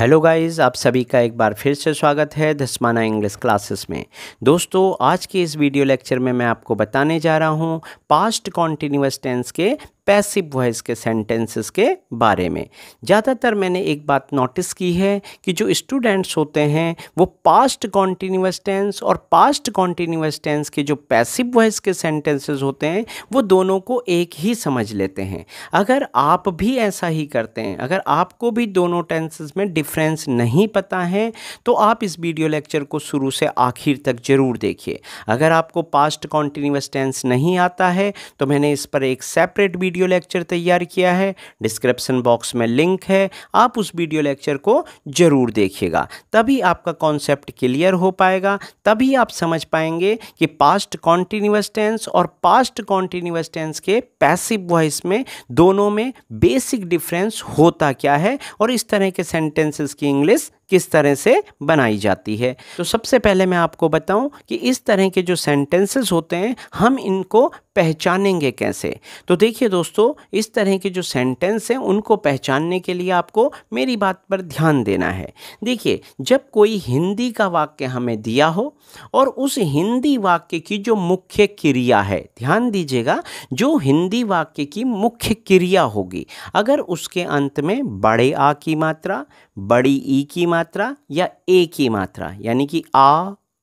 hello guys आप सभी का एक बार फिर से स्वागत है धस्माना इंग्लिश क्लासेस में दोस्तों आज के इस वीडियो लेक्चर में मैं आपको बताने जा रहा हूँ पास्ट कॉन्टीन्यूस टेंस के पैसिव वॉइस के सेंटेंसेस के बारे में ज़्यादातर मैंने एक बात नोटिस की है कि जो स्टूडेंट्स होते हैं वो पास्ट कॉन्टीन्यूस टेंस और पास्ट कॉन्टीन्यूस टेंस के जो पैसिव वॉइस के सेंटेंसेस होते हैं वो दोनों को एक ही समझ लेते हैं अगर आप भी ऐसा ही करते हैं अगर आपको भी दोनों टेंसेज में डिफ्रेंस नहीं पता है तो आप इस वीडियो लेक्चर को शुरू से आखिर तक ज़रूर देखिए अगर आपको पास्ट कॉन्टीन्यूस टेंस नहीं आता है तो मैंने इस पर एक सेपरेट वीडियो वीडियो लेक्चर तैयार किया है डिस्क्रिप्सन बॉक्स में लिंक है आप उस वीडियो लेक्चर को ज़रूर देखिएगा तभी आपका कॉन्सेप्ट क्लियर हो पाएगा तभी आप समझ पाएंगे कि पास्ट कॉन्टिन्यूस टेंस और पास्ट कॉन्टिन्यूस टेंस के पैसिव वॉइस में दोनों में बेसिक डिफरेंस होता क्या है और इस तरह के सेंटेंसेस की इंग्लिश किस तरह से बनाई जाती है तो सबसे पहले मैं आपको बताऊं कि इस तरह के जो सेंटेंसेस होते हैं हम इनको पहचानेंगे कैसे तो देखिए दोस्तों इस तरह के जो सेंटेंस हैं उनको पहचानने के लिए आपको मेरी बात पर ध्यान देना है देखिए जब कोई हिंदी का वाक्य हमें दिया हो और उस हिंदी वाक्य की जो मुख्य क्रिया है ध्यान दीजिएगा जो हिंदी वाक्य की मुख्य क्रिया होगी अगर उसके अंत में बड़े आ की मात्रा बड़ी ई की मात्रा मात्रा या ए की मात्रा यानी कि आ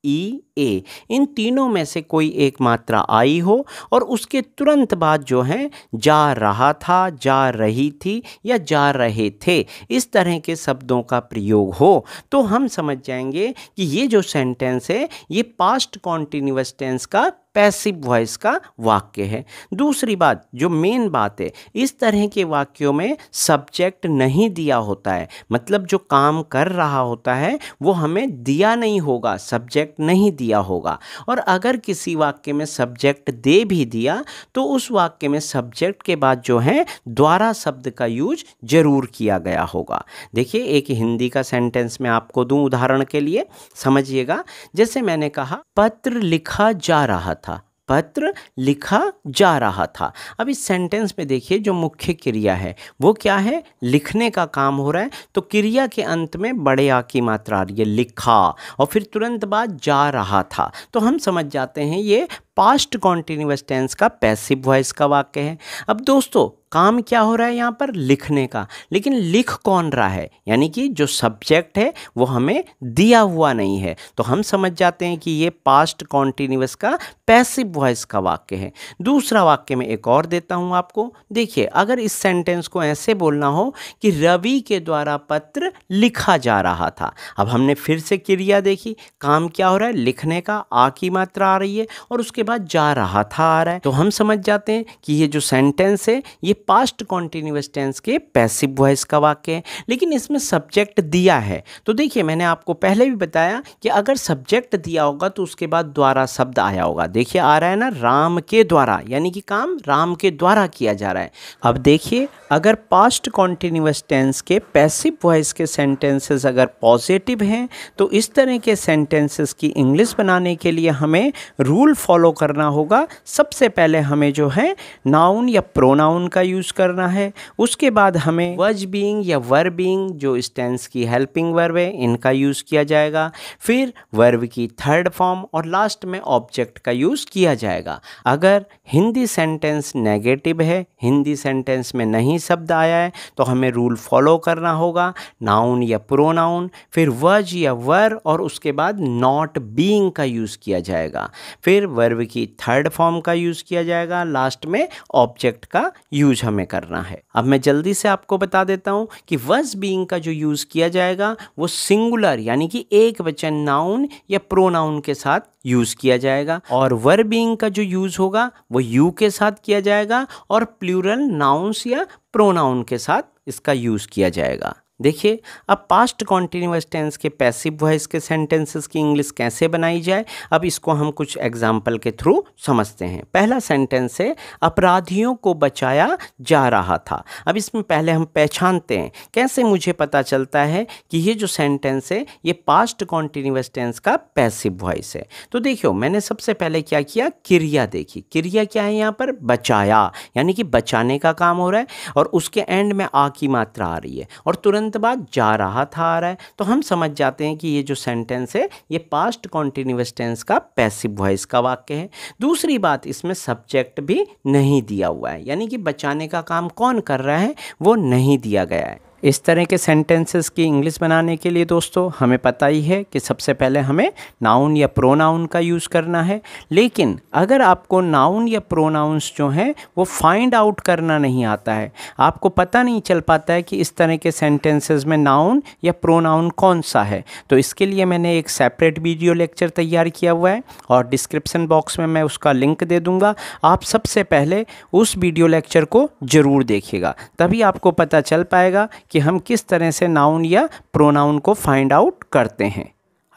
ई ए इन तीनों में से कोई एक मात्रा आई हो और उसके तुरंत बाद जो है जा रहा था जा रही थी या जा रहे थे इस तरह के शब्दों का प्रयोग हो तो हम समझ जाएंगे कि ये जो सेंटेंस है ये पास्ट कॉन्टीन्यूस टेंस का पैसिव वॉइस का वाक्य है दूसरी बात जो मेन बात है इस तरह के वाक्यों में सब्जेक्ट नहीं दिया होता है मतलब जो काम कर रहा होता है वो हमें दिया नहीं होगा सब्जेक्ट नहीं दिया होगा और अगर किसी वाक्य में सब्जेक्ट दे भी दिया तो उस वाक्य में सब्जेक्ट के बाद जो है द्वारा शब्द का यूज जरूर किया गया होगा देखिए एक हिंदी का सेंटेंस मैं आपको दूं उदाहरण के लिए समझिएगा जैसे मैंने कहा पत्र लिखा जा रहा था पत्र लिखा जा रहा था अब इस सेंटेंस में देखिए जो मुख्य क्रिया है वो क्या है लिखने का काम हो रहा है तो क्रिया के अंत में बड़े आ की मात्रा आ रही है लिखा और फिर तुरंत बाद जा रहा था तो हम समझ जाते हैं ये पास्ट कॉन्टिन्यूस टेंस का पैसिव वॉइस का वाक्य है अब दोस्तों काम क्या हो रहा है यहाँ पर लिखने का लेकिन लिख कौन रहा है यानी कि जो सब्जेक्ट है वो हमें दिया हुआ नहीं है तो हम समझ जाते हैं कि ये पास्ट कॉन्टिन्यूस का पैसिव वॉइस का वाक्य है दूसरा वाक्य मैं एक और देता हूँ आपको देखिए अगर इस सेंटेंस को ऐसे बोलना हो कि रवि के द्वारा पत्र लिखा जा रहा था अब हमने फिर से क्रिया देखी काम क्या हो रहा है लिखने का आ की मात्रा आ रही है और उसके बाद जा रहा था आ रहा है तो हम समझ जाते हैं कि ये जो सेंटेंस है ये पास्ट कॉन्टिन्यूस टेंस के पैसिव वॉइस का वाक्य है लेकिन इसमें सब्जेक्ट दिया है तो देखिए मैंने आपको पहले भी बताया कि अगर सब्जेक्ट दिया होगा तो उसके बाद द्वारा शब्द आया होगा देखिए आ रहा है ना राम के द्वारा यानी कि काम राम के द्वारा किया जा रहा है अब देखिए अगर पास्ट कॉन्टिन्यूस टेंस के पैसिव वॉइस के सेंटेंसेस अगर पॉजिटिव हैं तो इस तरह के सेंटेंसेस की इंग्लिश बनाने के लिए हमें रूल फॉलो करना होगा सबसे पहले हमें जो है नाउन या प्रोनाउन का यूज़ करना है उसके बाद हमें वज बींग या वर बींग जो स्टेंस की हेल्पिंग वर्व है इनका यूज़ किया जाएगा फिर वर्व की थर्ड फॉर्म और लास्ट में ऑब्जेक्ट का यूज़ किया जाएगा अगर हिंदी सेंटेंस नेगेटिव है हिंदी सेंटेंस में नहीं शब्द आया है तो हमें रूल फॉलो करना होगा नाउन या प्रोनाउन फिर वज या वर और उसके बाद नॉट बींग का यूज़ किया जाएगा फिर वर्व की थर्ड फॉर्म का यूज़ किया जाएगा लास्ट में ऑब्जेक्ट का यूज हमें करना है अब मैं जल्दी से आपको बता देता हूं कि वज बीइंग का जो यूज़ किया जाएगा वो सिंगुलर यानी कि एक वचन नाउन या प्रोनाउन के साथ यूज़ किया जाएगा और वर बीइंग का जो यूज़ होगा वो यू के साथ किया जाएगा और प्लूरल नाउन्स या प्रोनाउन के साथ इसका यूज़ किया जाएगा देखिए अब पास्ट कॉन्टीन्यूस टेंस के पैसिव वॉइस के सेंटेंसेस की इंग्लिश कैसे बनाई जाए अब इसको हम कुछ एग्जाम्पल के थ्रू समझते हैं पहला सेंटेंस है अपराधियों को बचाया जा रहा था अब इसमें पहले हम पहचानते हैं कैसे मुझे पता चलता है कि ये जो सेंटेंस है ये पास्ट कॉन्टीन्यूस टेंस का पैसिव वॉइस है तो देखियो मैंने सबसे पहले क्या किया क्रिया देखी क्रिया क्या है यहाँ पर बचाया यानी कि बचाने का काम हो रहा है और उसके एंड में आ की मात्रा आ रही है और तुरंत अंत बाद जा रहा था आ रहा है तो हम समझ जाते हैं कि ये जो सेंटेंस है ये पास्ट कॉन्टिन्यूस टेंस का पैसिव वॉइस का वाक्य है दूसरी बात इसमें सब्जेक्ट भी नहीं दिया हुआ है यानी कि बचाने का काम कौन कर रहा है वो नहीं दिया गया है इस तरह के सेंटेंसेस की इंग्लिश बनाने के लिए दोस्तों हमें पता ही है कि सबसे पहले हमें नाउन या प्रोनाउन का यूज़ करना है लेकिन अगर आपको नाउन या प्रोनाउंस जो हैं वो फाइंड आउट करना नहीं आता है आपको पता नहीं चल पाता है कि इस तरह के सेंटेंसेस में नाउन या प्रोनाउन कौन सा है तो इसके लिए मैंने एक सेपरेट वीडियो लेक्चर तैयार किया हुआ है और डिस्क्रिप्सन बॉक्स में मैं उसका लिंक दे दूँगा आप सबसे पहले उस वीडियो लेक्चर को ज़रूर देखिएगा तभी आपको पता चल पाएगा कि कि हम किस तरह से नाउन या प्रोनाउन को फाइंड आउट करते हैं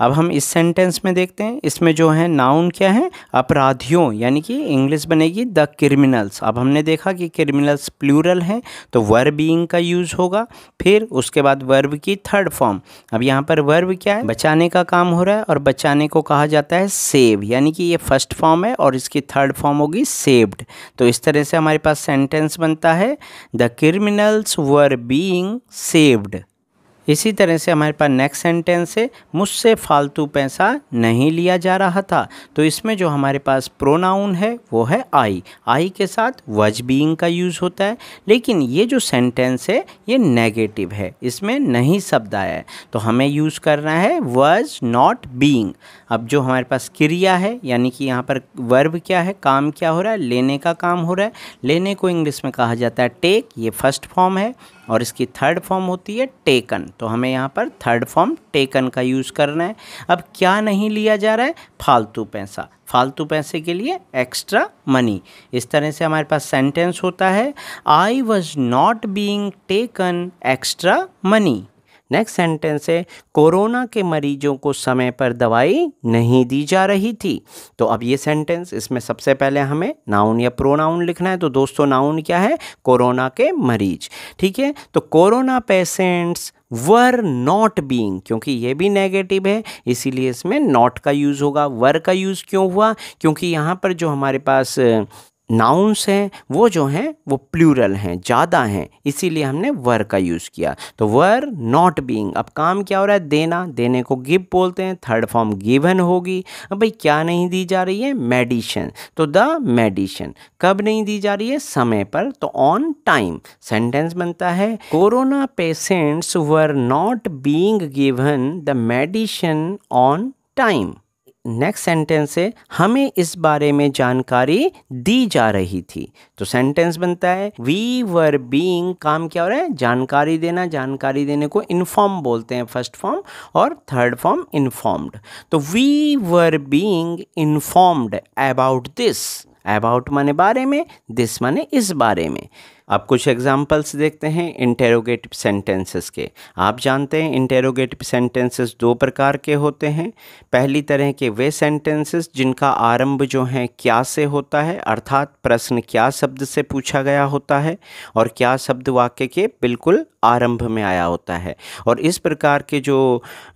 अब हम इस सेंटेंस में देखते हैं इसमें जो है नाउन क्या है अपराधियों यानी कि इंग्लिश बनेगी द क्रिमिनल्स अब हमने देखा कि क्रिमिनल्स प्लूरल हैं तो वर्ब बीइंग का यूज़ होगा फिर उसके बाद वर्ब की थर्ड फॉर्म अब यहाँ पर वर्ब क्या है बचाने का काम हो रहा है और बचाने को कहा जाता है सेव यानी कि ये फर्स्ट फॉर्म है और इसकी थर्ड फॉर्म होगी सेव्ड तो इस तरह से हमारे पास सेंटेंस बनता है the criminals were being saved इसी तरह से हमारे पास नेक्स्ट सेंटेंस है मुझसे फालतू पैसा नहीं लिया जा रहा था तो इसमें जो हमारे पास प्रोनाउन है वो है आई आई के साथ वज बीइंग का यूज़ होता है लेकिन ये जो सेंटेंस है ये नेगेटिव है इसमें नहीं शब्द आया है तो हमें यूज़ करना है वज नॉट बीइंग अब जो हमारे पास क्रिया है यानी कि यहाँ पर वर्ब क्या है काम क्या हो रहा है लेने का काम हो रहा है लेने को इंग्लिश में कहा जाता है टेक ये फर्स्ट फॉर्म है और इसकी थर्ड फॉर्म होती है टेकन तो हमें यहाँ पर थर्ड फॉर्म टेकन का यूज़ करना है अब क्या नहीं लिया जा रहा है फालतू पैसा फालतू पैसे के लिए एक्स्ट्रा मनी इस तरह से हमारे पास सेंटेंस होता है I was not being taken extra money next sentence है कोरोना के मरीजों को समय पर दवाई नहीं दी जा रही थी तो अब ये सेंटेंस इसमें सबसे पहले हमें नाउन या प्रोनाउन लिखना है तो दोस्तों नाउन क्या है कोरोना के मरीज ठीक है तो corona patients were not being क्योंकि ये भी नेगेटिव है इसीलिए इसमें नॉट का यूज़ होगा वर का यूज़ क्यों हुआ क्योंकि यहाँ पर जो हमारे पास नाउन्स हैं वो जो हैं वो प्लूरल हैं ज़्यादा हैं इसीलिए हमने वर का यूज़ किया तो वर नॉट बीइंग अब काम क्या हो रहा है देना देने को गिव बोलते हैं थर्ड फॉर्म गिवन होगी अब भाई क्या नहीं दी जा रही है मेडिशन तो द मेडिशन कब नहीं दी जा रही है समय पर तो ऑन टाइम सेंटेंस बनता है corona patients were not being given the medicine on time next sentence है हमें इस बारे में जानकारी दी जा रही थी तो सेंटेंस बनता है वी वर बीइंग काम क्या हो रहा है जानकारी देना जानकारी देने को इन्फॉर्म बोलते हैं फर्स्ट फॉर्म और थर्ड फॉर्म इन्फॉर्म्ड तो we were being informed about this about माने बारे में दिस माने इस बारे में अब कुछ एग्जांपल्स देखते हैं इंटेरोगेटिव सेंटेंसेस के आप जानते हैं इंटेरोगेटिव सेंटेंसेस दो प्रकार के होते हैं पहली तरह के वे सेंटेंसेस जिनका आरंभ जो है क्या से होता है अर्थात प्रश्न क्या शब्द से पूछा गया होता है और क्या शब्द वाक्य के बिल्कुल आरंभ में आया होता है और इस प्रकार के जो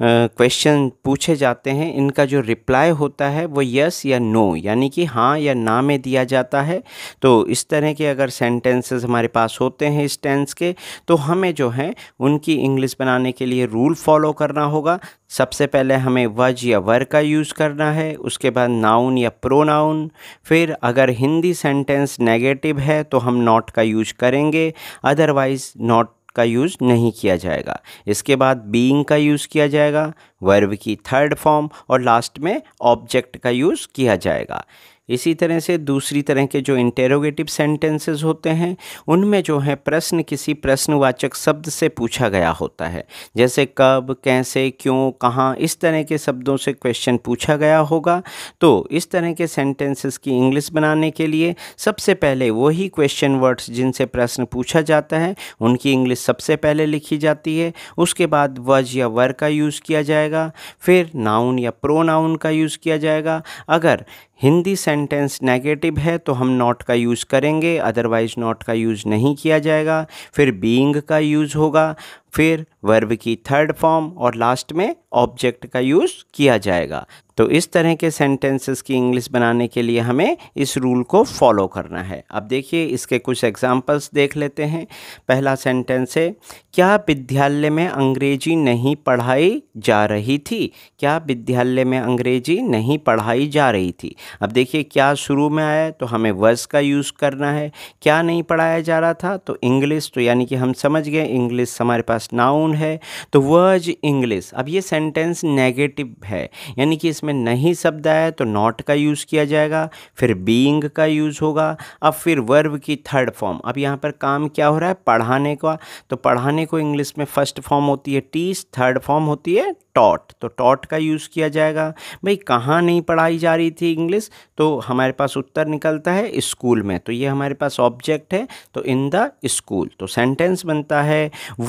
क्वेश्चन पूछे जाते हैं इनका जो रिप्लाई होता है वो यस या नो यानी कि हाँ या ना में दिया जाता है तो इस तरह के अगर सेंटेंसेस हमारे हमारे पास होते हैं इस टेंस के तो हमें जो है उनकी इंग्लिश बनाने के लिए रूल फॉलो करना होगा सबसे पहले हमें वज या वर का यूज़ करना है उसके बाद नाउन या नाउन फिर अगर हिंदी सेंटेंस नेगेटिव है तो हम नॉट का यूज करेंगे अदरवाइज़ नॉट का यूज़ नहीं किया जाएगा इसके बाद बीइंग का यूज़ किया जाएगा वर्ब की थर्ड फॉर्म और लास्ट में ऑब्जेक्ट का यूज़ किया जाएगा इसी तरह से दूसरी तरह के जो इंटेरोगेटिव सेंटेंसेस होते हैं उनमें जो है प्रश्न किसी प्रश्नवाचक शब्द से पूछा गया होता है जैसे कब कैसे क्यों कहाँ इस तरह के शब्दों से क्वेश्चन पूछा गया होगा तो इस तरह के सेंटेंसेस की इंग्लिश बनाने के लिए सबसे पहले वही क्वेश्चन वर्ड्स जिनसे प्रश्न पूछा जाता है उनकी इंग्लिश सबसे पहले लिखी जाती है उसके बाद वज या वर का यूज़ किया जाएगा फिर नाउन या प्रो का यूज़ किया जाएगा अगर हिंदी सेंटेंस नेगेटिव है तो हम नॉट का यूज़ करेंगे अदरवाइज़ नॉट का यूज़ नहीं किया जाएगा फिर बीइंग का यूज़ होगा फिर वर्ब की थर्ड फॉर्म और लास्ट में ऑब्जेक्ट का यूज़ किया जाएगा तो इस तरह के सेंटेंसेस की इंग्लिश बनाने के लिए हमें इस रूल को फॉलो करना है अब देखिए इसके कुछ एग्जांपल्स देख लेते हैं पहला सेंटेंस है क्या विद्यालय में अंग्रेजी नहीं पढ़ाई जा रही थी क्या विद्यालय में अंग्रेजी नहीं पढ़ाई जा रही थी अब देखिए क्या शुरू में आया तो हमें वर्स का यूज़ करना है क्या नहीं पढ़ाया जा रहा था तो इंग्लिश तो यानी कि हम समझ गए इंग्लिश हमारे पास पास नाउन है तो वर्ज इंग्लिश अब ये सेंटेंस नेगेटिव है यानी कि इसमें नहीं शब्द आया तो नॉट का यूज़ किया जाएगा फिर बीइंग का यूज़ होगा अब फिर वर्ब की थर्ड फॉर्म अब यहाँ पर काम क्या हो रहा है पढ़ाने का तो पढ़ाने को इंग्लिश में फर्स्ट फॉर्म होती है टीस थर्ड फॉर्म होती है टॉट तो टॉट का यूज़ किया जाएगा भाई कहाँ नहीं पढ़ाई जा रही थी इंग्लिश तो हमारे पास उत्तर निकलता है स्कूल में तो ये हमारे पास ऑब्जेक्ट है तो इन द स्कूल तो सेंटेंस बनता है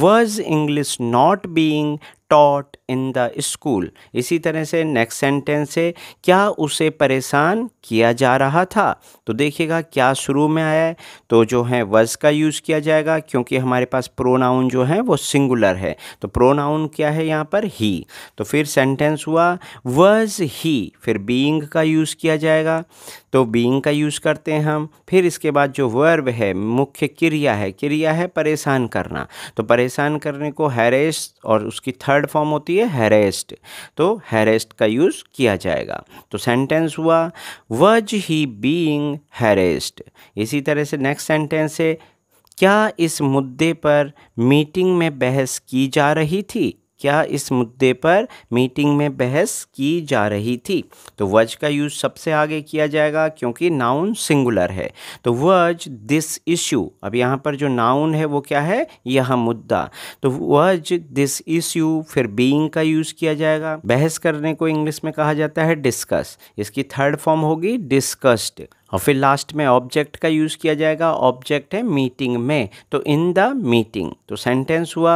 was English not being taught in the school इसी तरह से नेक्स्ट सेंटेंस है क्या उसे परेशान किया जा रहा था तो देखिएगा क्या शुरू में आया है तो जो है वज का यूज़ किया जाएगा क्योंकि हमारे पास प्रोनाउन जो है वो सिंगुलर है तो प्रोनाउन क्या है यहाँ पर ही तो फिर सेंटेंस हुआ वज ही फिर बींग का यूज़ किया जाएगा तो बीइंग का यूज़ करते हैं हम फिर इसके बाद जो वर्ब है मुख्य क्रिया है क्रिया है परेशान करना तो परेशान करने को हैरेस और उसकी थर्ड थर्ड फॉर्म होती है हैरेस्ट तो हैरेस्ट का यूज़ किया जाएगा तो सेंटेंस हुआ वज ही बीइंग हैरेस्ट इसी तरह से नेक्स्ट सेंटेंस है क्या इस मुद्दे पर मीटिंग में बहस की जा रही थी क्या इस मुद्दे पर मीटिंग में बहस की जा रही थी तो वज का यूज सबसे आगे किया जाएगा क्योंकि नाउन सिंगुलर है तो वज दिस इश्यू अब यहाँ पर जो नाउन है वो क्या है यह मुद्दा तो वज दिस इश्यू फिर बीइंग का यूज किया जाएगा बहस करने को इंग्लिश में कहा जाता है डिस्कस इसकी थर्ड फॉर्म होगी डिस्कस्ड और फिर लास्ट में ऑब्जेक्ट का यूज़ किया जाएगा ऑब्जेक्ट है मीटिंग में तो इन द मीटिंग तो सेंटेंस हुआ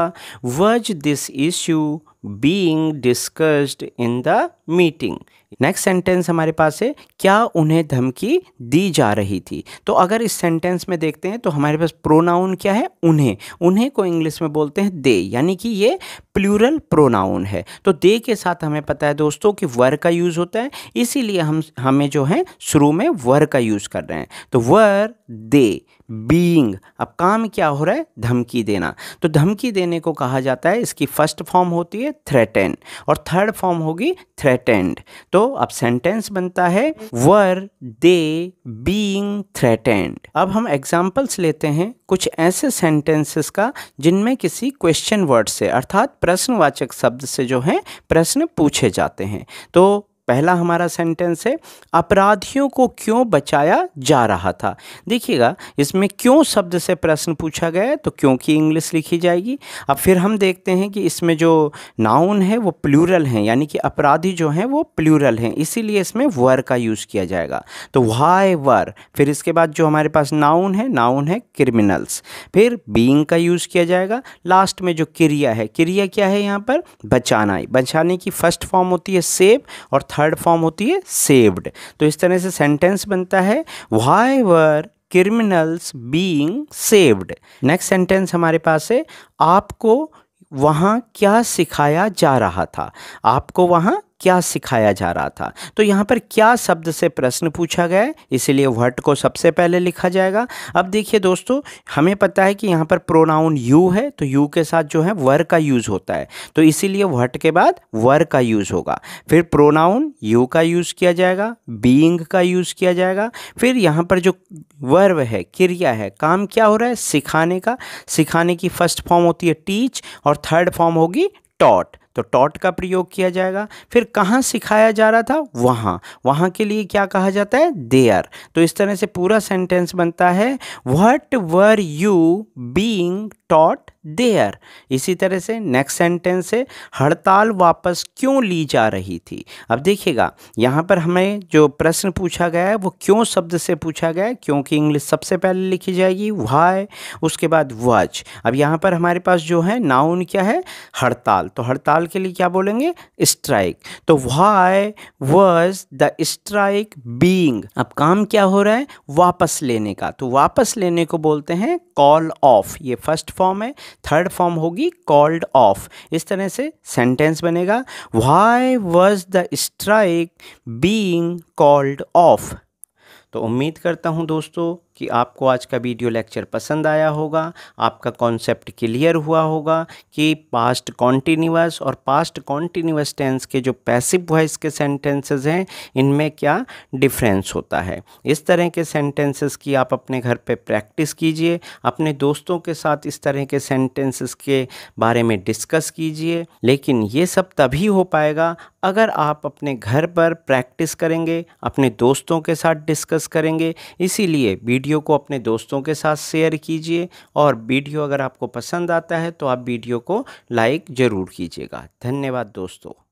was this issue being discussed in the meeting next sentence हमारे पास है क्या उन्हें धमकी दी जा रही थी तो अगर इस सेंटेंस में देखते हैं तो हमारे पास प्रोनाउन क्या है उन्हें उन्हें को इंग्लिश में बोलते हैं दे यानी कि ये प्लूरल प्रोनाउन है तो दे के साथ हमें पता है दोस्तों कि वर का यूज़ होता है इसीलिए हम हमें जो है शुरू में वर का यूज़ कर रहे हैं तो वर दे बीइंग अब काम क्या हो रहा है धमकी देना तो धमकी देने को कहा जाता है इसकी फर्स्ट फॉर्म होती है थ्रेटेन और थर्ड फॉर्म होगी थ्रेटेंड तो अब सेंटेंस बनता है वर दे बीइंग थ्रेटेंड अब हम एग्जाम्पल्स लेते हैं कुछ ऐसे सेंटेंसेस का जिनमें किसी क्वेश्चन वर्ड से अर्थात प्रश्नवाचक शब्द से जो है प्रश्न पूछे जाते हैं तो पहला हमारा सेंटेंस है अपराधियों को क्यों बचाया जा रहा था देखिएगा इसमें क्यों शब्द से प्रश्न पूछा गया है तो क्यों की इंग्लिश लिखी जाएगी अब फिर हम देखते हैं कि इसमें जो नाउन है वो प्लूरल हैं यानी कि अपराधी जो हैं वो प्लूरल हैं इसीलिए इसमें वर का यूज़ किया जाएगा तो वाई वर फिर इसके बाद जो हमारे पास नाउन है नाउन है क्रिमिनल्स फिर बीइंग का यूज़ किया जाएगा लास्ट में जो क्रिया है क्रिया क्या है यहाँ पर बचाना बचाने की फर्स्ट फॉर्म होती है सेव और थर्ड फॉर्म होती है सेव्ड तो इस तरह से सेंटेंस बनता है why were criminals being saved next sentence हमारे पास है आपको वहाँ क्या सिखाया जा रहा था आपको वहाँ क्या सिखाया जा रहा था तो यहाँ पर क्या शब्द से प्रश्न पूछा गया है इसीलिए वट को सबसे पहले लिखा जाएगा अब देखिए दोस्तों हमें पता है कि यहाँ पर प्रोनाउन यू है तो यू के साथ जो है वर का यूज़ होता है तो इसीलिए वट के बाद वर का यूज़ होगा फिर प्रोनाउन यू का यूज़ किया जाएगा बीइंग का यूज़ किया जाएगा फिर यहाँ पर जो वर्व है क्रिया है काम क्या हो रहा है सिखाने का सिखाने की फर्स्ट फॉर्म होती है टीच और थर्ड फॉर्म होगी टॉट तो टॉट का प्रयोग किया जाएगा फिर कहाँ सिखाया जा रहा था वहाँ वहाँ के लिए क्या कहा जाता है देयर तो इस तरह से पूरा सेंटेंस बनता है what were you being taught there इसी तरह से नेक्स्ट सेंटेंस है हड़ताल वापस क्यों ली जा रही थी अब देखिएगा यहाँ पर हमें जो प्रश्न पूछा गया है वो क्यों शब्द से पूछा गया है क्योंकि इंग्लिश सबसे पहले लिखी जाएगी वाई उसके बाद वच अब यहाँ पर हमारे पास जो है नाउन क्या है हड़ताल तो हड़ताल के लिए क्या बोलेंगे स्ट्राइक तो वाई वज द स्ट्राइक बींग अब काम क्या हो रहा है वापस लेने का तो वापस लेने को बोलते हैं कॉल ऑफ ये फर्स्ट फॉर्म है थर्ड फॉर्म होगी कॉल्ड ऑफ इस तरह से सेंटेंस बनेगा why was the strike being called off तो उम्मीद करता हूँ दोस्तों कि आपको आज का वीडियो लेक्चर पसंद आया होगा आपका कॉन्सेप्ट क्लियर हुआ होगा कि पास्ट कॉन्टीन्यूस और पास्ट कॉन्टीन्यूस टेंस के जो पैसिव वॉइस के सेंटेंसेज हैं इनमें क्या डिफरेंस होता है इस तरह के सेंटेंसेस की आप अपने घर पे प्रैक्टिस कीजिए अपने दोस्तों के साथ इस तरह के सेंटेंसेस के बारे में डिस्कस कीजिए लेकिन ये सब तभी हो पाएगा अगर आप अपने घर पर प्रैक्टिस करेंगे अपने दोस्तों के साथ डिस्कस करेंगे इसीलिए वीडियो वीडियो को अपने दोस्तों के साथ शेयर कीजिए और वीडियो अगर आपको पसंद आता है तो आप वीडियो को लाइक ज़रूर कीजिएगा धन्यवाद दोस्तों